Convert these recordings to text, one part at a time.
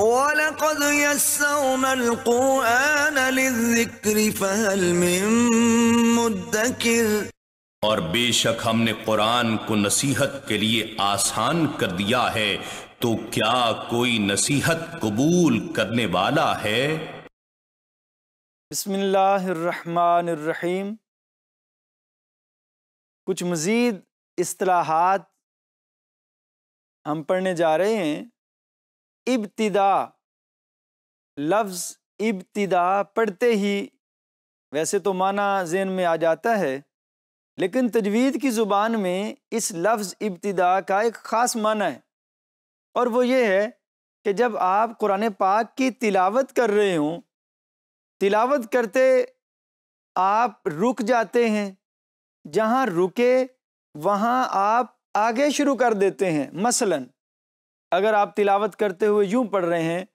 ولقد يسرنا القرآن للذكر فهل من مدكر और बेशक हमने कुरान को नसीहत के लिए आसान कर दिया है तो क्या कोई नसीहत कबूल करने वाला है बसमीम कुछ मज़ीद असलाहत हम पढ़ने जा रहे हैं इब्तिदा लफ्ज़ इब्तिदा पढ़ते ही वैसे तो माना जेन में आ जाता है लेकिन तजवीद की ज़ुबान में इस लफ्ज़ इब्तिदा का एक ख़ास माना है और वो ये है कि जब आप कुरान पाक की तिलावत कर रहे हों तिलावत करते आप रुक जाते हैं जहाँ रुके वहाँ आप आगे शुरू कर देते हैं मसलन अगर आप तिलावत करते हुए यूं पढ़ रहे हैं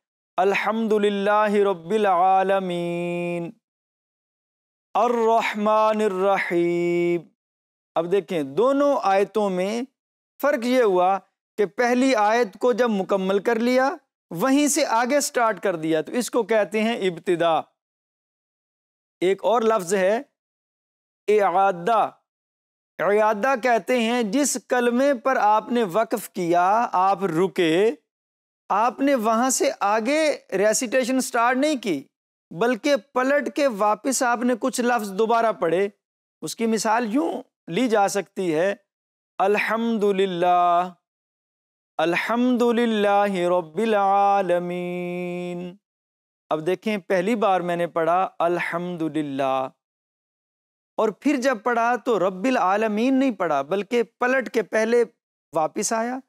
अल्हम्दुलिल्लाह रब्बिल आलमीन रहीम अब देखें दोनों आयतों में फ़र्क ये हुआ कि पहली आयत को जब मुकम्मल कर लिया वहीं से आगे स्टार्ट कर दिया तो इसको कहते हैं इब्तदा एक और लफ्ज़ है एदा अदा कहते हैं जिस कलमे पर आपने वक्फ किया आप रुके आपने वहाँ से आगे रेसिटेशन स्टार्ट नहीं की बल्कि पलट के वापस आपने कुछ लफ्ज़ दोबारा पढ़े उसकी मिसाल यूँ ली जा सकती है अल्हम्दुलिल्लाह अल्हम्दुलिल्लाह रब्बिल आलमीन अब देखें पहली बार मैंने पढ़ा अल्हम्दुलिल्लाह और फिर जब पढ़ा तो रब्बिल आलमीन नहीं पढ़ा बल्कि पलट के पहले वापस आया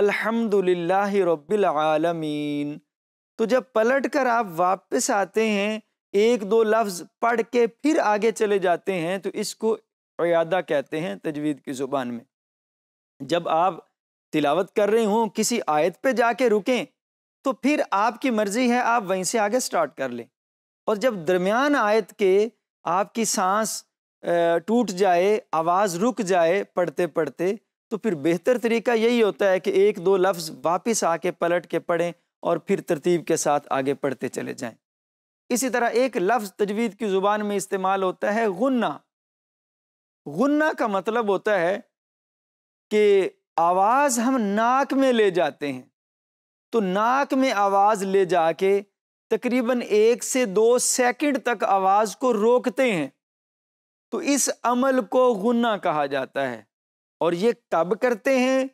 अल्हम्दुलिल्लाह रब्बिल आलमीन तो जब पलट कर आप वापस आते हैं एक दो लफ्ज़ पढ़ के फिर आगे चले जाते हैं तो इसको अयादा कहते हैं तजवीद की ज़ुबान में जब आप तिलावत कर रहे हों किसी आयत पे जाके रुकें तो फिर आपकी मर्ज़ी है आप वहीं से आगे स्टार्ट कर लें और जब दरमियान आयत के आपकी सांस टूट जाए आवाज़ रुक जाए पढ़ते पढ़ते तो फिर बेहतर तरीका यही होता है कि एक दो लफ्ज़ वापस आके पलट के पढ़ें और फिर तरतीब के साथ आगे पढ़ते चले जाएं इसी तरह एक लफ्ज़ तजवीद की ज़ुबान में इस्तेमाल होता है गुन्ना गुन्ना का मतलब होता है कि आवाज़ हम नाक में ले जाते हैं तो नाक में आवाज़ ले जाके तकरीबन एक से दो सेकंड तक आवाज़ को रोकते हैं तो इस अमल को गुना कहा जाता है और ये कब करते हैं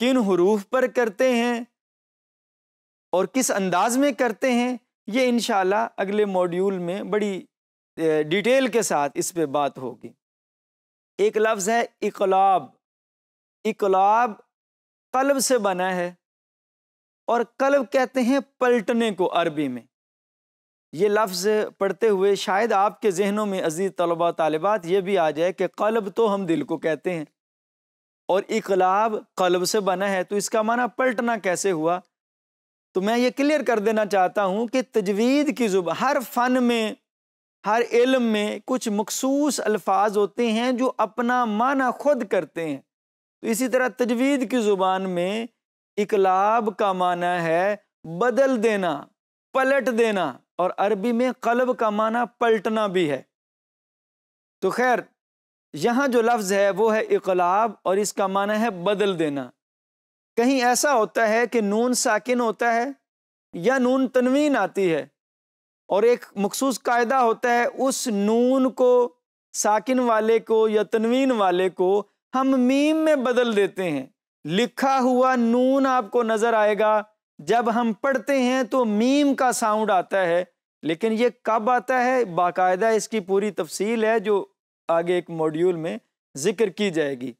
किन हरूफ पर करते हैं और किस अंदाज में करते हैं ये इन अगले मॉड्यूल में बड़ी डिटेल के साथ इस पर बात होगी एक लफ्ज़ है इकलाब इकलाब कलब से बना है और कलब कहते हैं पलटने को अरबी में ये लफ्ज़ पढ़ते हुए शायद आपके जहनों में अजीज़ तलबा तलबात ये भी आ जाए कि कलब तो हम दिल को कहते हैं और इकलाब कलब से बना है तो इसका माना पलटना कैसे हुआ तो मैं ये क्लियर कर देना चाहता हूँ कि तजवीद की जुब हर फन में हर इलम में कुछ मखसूस अल्फाज होते हैं जो अपना माना खुद करते हैं तो इसी तरह तजवीद की ज़ुबान में इकलाब का माना है बदल देना पलट देना और अरबी में कलब का माना पलटना भी है तो खैर यहाँ जो लफ्ज़ है वो है इकलाब और इसका माना है बदल देना कहीं ऐसा होता है कि नून साकिन होता है या नून तनवीन आती है और एक मखसूस कायदा होता है उस नून को साकिन वाले को या तनवीन वाले को हम मीम में बदल देते हैं लिखा हुआ नून आपको नज़र आएगा जब हम पढ़ते हैं तो मीम का साउंड आता है लेकिन ये कब आता है बाकायदा इसकी पूरी तफसील है जो आगे एक मॉड्यूल में ज़िक्र की जाएगी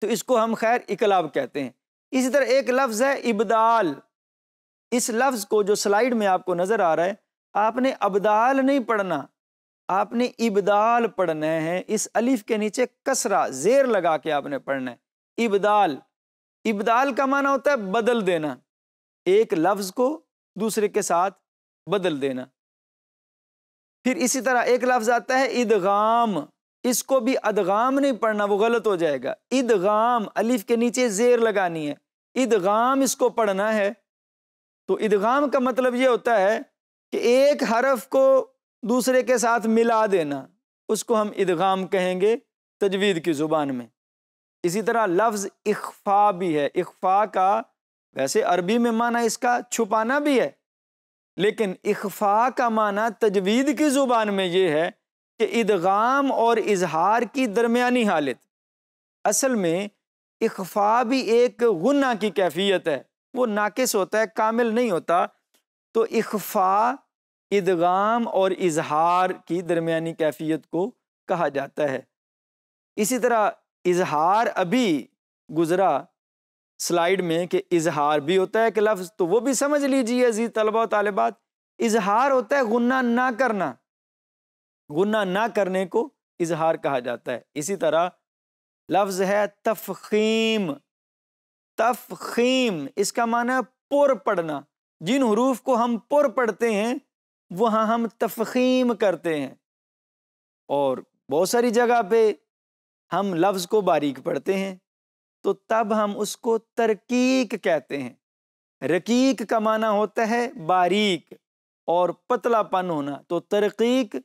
तो इसको हम खैर इकलाब कहते हैं इसी तरह एक लफ्ज़ है इबदाल इस लफ्ज़ को जो स्लाइड में आपको नज़र आ रहा है आपने अबदाल नहीं पढ़ना आपने इबदाल पढ़ना है इस अलिफ के नीचे कसरा जेर लगा के आपने पढ़ना है इबदाल इबदाल का माना होता है बदल देना एक लफ्ज़ को दूसरे के साथ बदल देना फिर इसी तरह एक लफ्ज़ आता है इदगाम इसको भी अदगाम नहीं पढ़ना वो गलत हो जाएगा इदगाम अलिफ के नीचे जेर लगानी है इदगाम इसको पढ़ना है तो ईदगाम का मतलब ये होता है कि एक हरफ को दूसरे के साथ मिला देना उसको हम इदगाम कहेंगे तजवीद की ज़ुबान में इसी तरह लफ्ज़ इखफा भी है इखफा का वैसे अरबी में माना इसका छुपाना भी है लेकिन इखफा का माना तजवीद की ज़ुबान में ये है कि इदगाम और इजहार की दरमियानी हालत असल में इखफा भी एक गुना की कैफियत है वो नाकस होता है कामिल नहीं होता तो इखफा इदगाम और इजहार की दरमियानी कैफियत को कहा जाता है इसी तरह इजहार अभी गुज़रा स्लाइड में कि इजहार भी होता है कि लफ्ज़ तो वो भी समझ लीजिए अजीज तलबा तलबात इजहार होता है गुना ना करना गुना ना करने को इजहार कहा जाता है इसी तरह लफ्ज़ है तफखीम तफखीम इसका माना पुर पढ़ना जिन हरूफ को हम पुर पढ़ते हैं वहाँ हम तफखीम करते हैं और बहुत सारी जगह पे हम लफ्ज़ को बारीक पढ़ते हैं तो तब हम उसको तरकीक कहते हैं रकीक का माना होता है बारीक और पतलापन होना तो तरकीक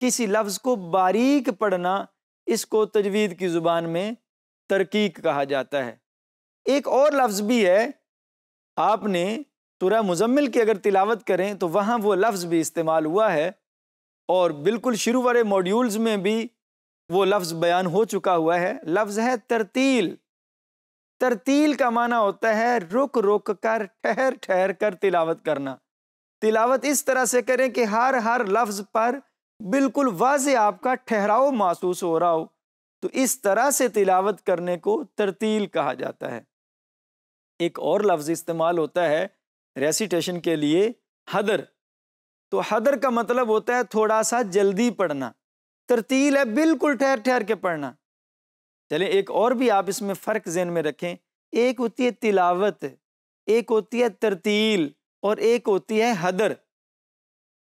किसी लफ्ज़ को बारीक पढ़ना इसको तजवीद की ज़ुबान में तरकीक कहा जाता है एक और लफ्ज़ भी है आपने तुरा मुजम्मिल की अगर तिलावत करें तो वहाँ वो लफ्ज़ भी इस्तेमाल हुआ है और बिल्कुल शुरू वाले मॉड्यूल्स में भी वो लफ्ज़ बयान हो चुका हुआ है लफ्ज़ है तरतील तरतील का माना होता है रुक रुक कर ठहर ठहर कर तिलावत करना तिलावत इस तरह से करें कि हर हर लफ्ज़ पर बिल्कुल वाज आपका ठहराव महसूस हो रहा हो तो इस तरह से तिलावत करने को तरतील कहा जाता है एक और लफ्ज़ इस्तेमाल होता है रेसिटेशन के लिए हदर तो हदर का मतलब होता है थोड़ा सा जल्दी पढ़ना तरतील है बिल्कुल ठहर ठहर के पढ़ना चले एक और भी आप इसमें फ़र्क जेन में रखें एक होती है तिलावत एक होती है तरतील और एक होती है हदर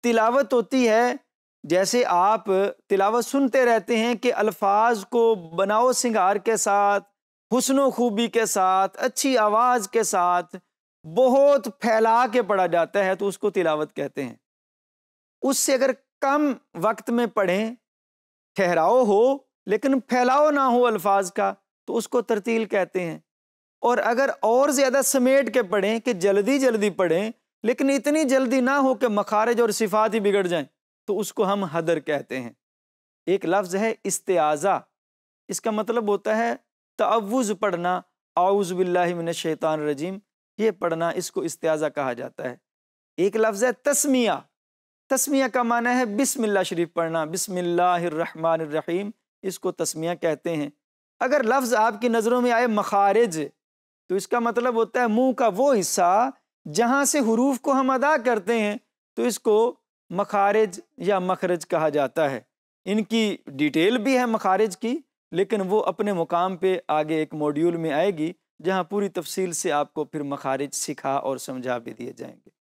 तिलावत होती है जैसे आप तिलावत सुनते रहते हैं कि अल्फाज को बनाओ सिंगार के साथ हुसन खूबी के साथ अच्छी आवाज़ के साथ बहुत फैला के पढ़ा जाता है तो उसको तिलावत कहते हैं उससे अगर कम वक्त में पढ़ें ठहराओ हो लेकिन फैलाव ना हो अल्फाज का तो उसको तरतील कहते हैं और अगर और ज़्यादा समेट के पढ़ें कि जल्दी जल्दी पढ़ें लेकिन इतनी जल्दी ना हो कि मखारज और सिफात ही बिगड़ जाएं तो उसको हम हदर कहते हैं एक लफ्ज़ है इस्तेज़ा इसका मतलब होता है तवज़ पढ़ना आउज़ बिल्लामिन शैतान रजीम ये पढ़ना इसको इस्तेज़ा कहा जाता है एक लफ्ज़ है तस्मिया तस्मिया का माना है बिसमिल्ला शरीफ पढ़ना बिसमिल्लाम इसको तस्मिया कहते हैं अगर लफ्ज़ आपकी नज़रों में आए मखारिज तो इसका मतलब होता है मुंह का वो हिस्सा जहाँ से हरूफ को हम अदा करते हैं तो इसको मखारिज या मखरज कहा जाता है इनकी डिटेल भी है मखारिज की लेकिन वो अपने मुकाम पे आगे एक मॉड्यूल में आएगी जहाँ पूरी तफसील से आपको फिर मखारिज सिखा और समझा भी दिए जाएंगे